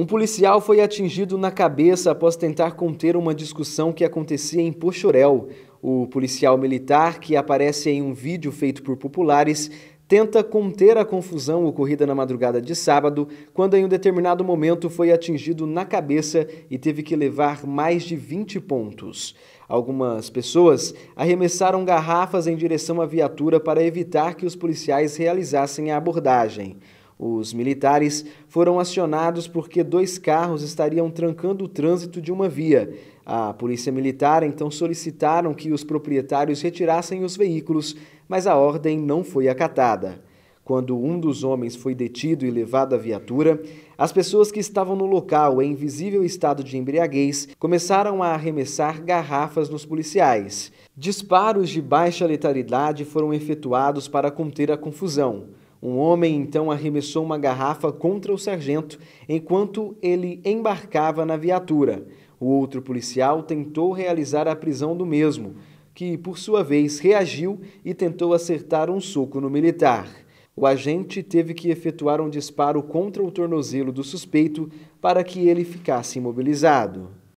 Um policial foi atingido na cabeça após tentar conter uma discussão que acontecia em Pochorel. O policial militar, que aparece em um vídeo feito por populares, tenta conter a confusão ocorrida na madrugada de sábado, quando em um determinado momento foi atingido na cabeça e teve que levar mais de 20 pontos. Algumas pessoas arremessaram garrafas em direção à viatura para evitar que os policiais realizassem a abordagem. Os militares foram acionados porque dois carros estariam trancando o trânsito de uma via. A polícia militar então solicitaram que os proprietários retirassem os veículos, mas a ordem não foi acatada. Quando um dos homens foi detido e levado à viatura, as pessoas que estavam no local em visível estado de embriaguez começaram a arremessar garrafas nos policiais. Disparos de baixa letalidade foram efetuados para conter a confusão. Um homem então arremessou uma garrafa contra o sargento enquanto ele embarcava na viatura. O outro policial tentou realizar a prisão do mesmo, que por sua vez reagiu e tentou acertar um soco no militar. O agente teve que efetuar um disparo contra o tornozelo do suspeito para que ele ficasse imobilizado.